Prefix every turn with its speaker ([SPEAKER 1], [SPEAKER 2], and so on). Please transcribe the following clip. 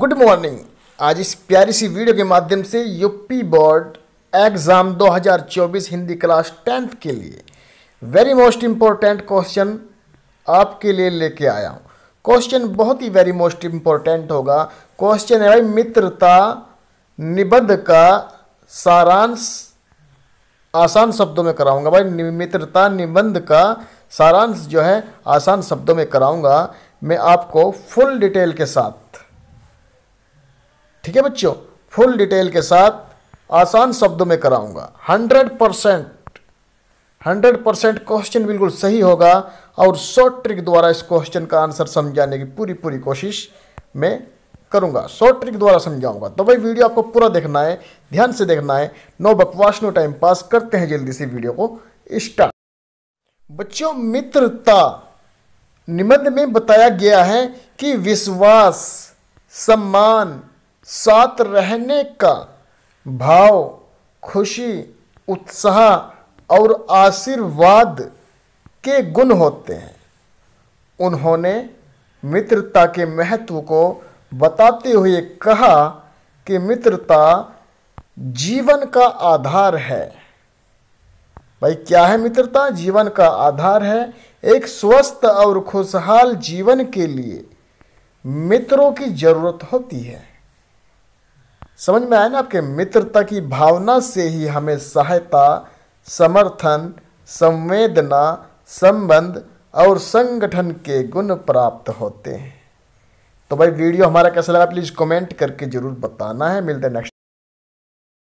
[SPEAKER 1] good morning आज इस प्यारी सी वीडियो के माध्यम से UP board exam 2024 Hindi class tenth के लिए वेरी मोस्ट इम्पोर्टेंट क्वेश्चन आपके लिए लेके आया हूँ क्वेश्चन बहुत ही वेरी मोस्ट इम्पोर्टेंट होगा क्वेश्चन है भाई मित्रता निबंध का सारांश आसान शब्दों में कराऊंगा भाई मित्रता निबंध का सारांश जो है आसान शब्दों में कराऊंगा मैं आपको फुल डिटेल के साथ ठीक है बच्चों फुल डिटेल के साथ आसान शब्दों में कराऊंगा hundred percent hundred percent question बिल्कुल सही होगा और शॉर्ट ट्रिक द्वारा इस क्वेश्चन का आंसर समझाने की पूरी पूरी कोशिश मैं करूंगा शॉर्ट ट्रिक द्वारा समझाऊंगा तो भाई वीडियो आपको पूरा देखना है ध्यान से देखना है नो बकवास नो टाइम पास करते हैं जल्दी से वीडियो को स्टार्ट बच्चों मित्रता निबंध में बताया गया है कि विश्वास सम्मान साथ रहने का भाव खुशी उत्साह और आशीर्वाद के गुण होते हैं उन्होंने मित्रता के महत्व को बताते हुए कहा कि मित्रता जीवन का आधार है भाई क्या है मित्रता जीवन का आधार है एक स्वस्थ और खुशहाल जीवन के लिए मित्रों की जरूरत होती है समझ में आए ना आपके मित्रता की भावना से ही हमें सहायता समर्थन संवेदना संबंध और संगठन के गुण प्राप्त होते हैं तो भाई वीडियो हमारा कैसा लगा प्लीज़ कमेंट करके ज़रूर बताना है मिलते हैं नेक्स्ट